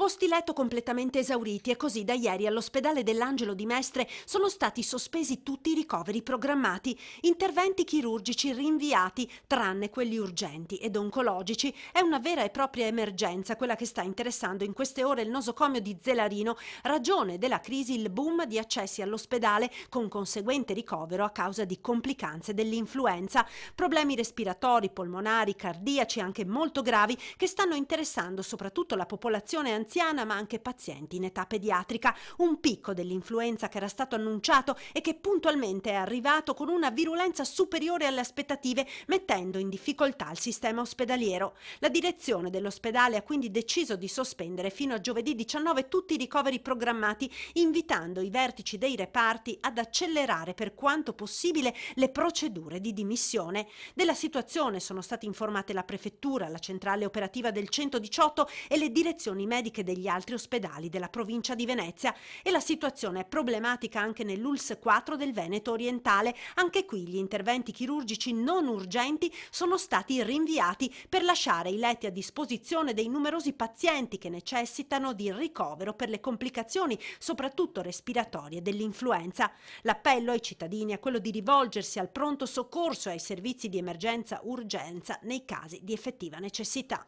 Posti letto completamente esauriti e così da ieri all'ospedale dell'Angelo di Mestre sono stati sospesi tutti i ricoveri programmati, interventi chirurgici rinviati tranne quelli urgenti ed oncologici. È una vera e propria emergenza quella che sta interessando in queste ore il nosocomio di Zelarino, ragione della crisi il boom di accessi all'ospedale con conseguente ricovero a causa di complicanze dell'influenza, problemi respiratori, polmonari, cardiaci anche molto gravi che stanno interessando soprattutto la popolazione anziana anziana ma anche pazienti in età pediatrica, un picco dell'influenza che era stato annunciato e che puntualmente è arrivato con una virulenza superiore alle aspettative, mettendo in difficoltà il sistema ospedaliero. La direzione dell'ospedale ha quindi deciso di sospendere fino a giovedì 19 tutti i ricoveri programmati, invitando i vertici dei reparti ad accelerare per quanto possibile le procedure di dimissione. Della situazione sono state informate la prefettura, la centrale operativa del 118 e le direzioni mediche anche degli altri ospedali della provincia di Venezia e la situazione è problematica anche nell'ULS 4 del Veneto orientale. Anche qui gli interventi chirurgici non urgenti sono stati rinviati per lasciare i letti a disposizione dei numerosi pazienti che necessitano di ricovero per le complicazioni, soprattutto respiratorie, dell'influenza. L'appello ai cittadini è quello di rivolgersi al pronto soccorso e ai servizi di emergenza urgenza nei casi di effettiva necessità.